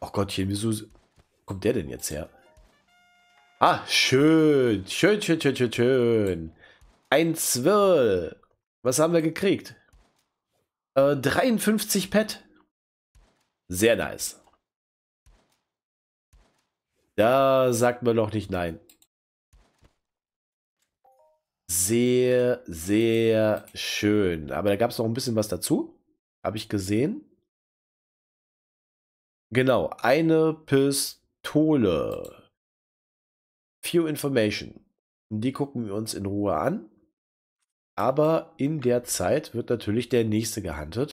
Ach Gottchen, wieso kommt der denn jetzt her? Ah, schön. Schön, schön, schön, schön, schön. Ein Zwirl. Was haben wir gekriegt? Äh, 53 Pet. Sehr nice. Da sagt man noch nicht nein. Sehr, sehr schön. Aber da gab es noch ein bisschen was dazu. Habe ich gesehen. Genau, eine Pistole. Few Information. Die gucken wir uns in Ruhe an. Aber in der Zeit wird natürlich der nächste gehandelt.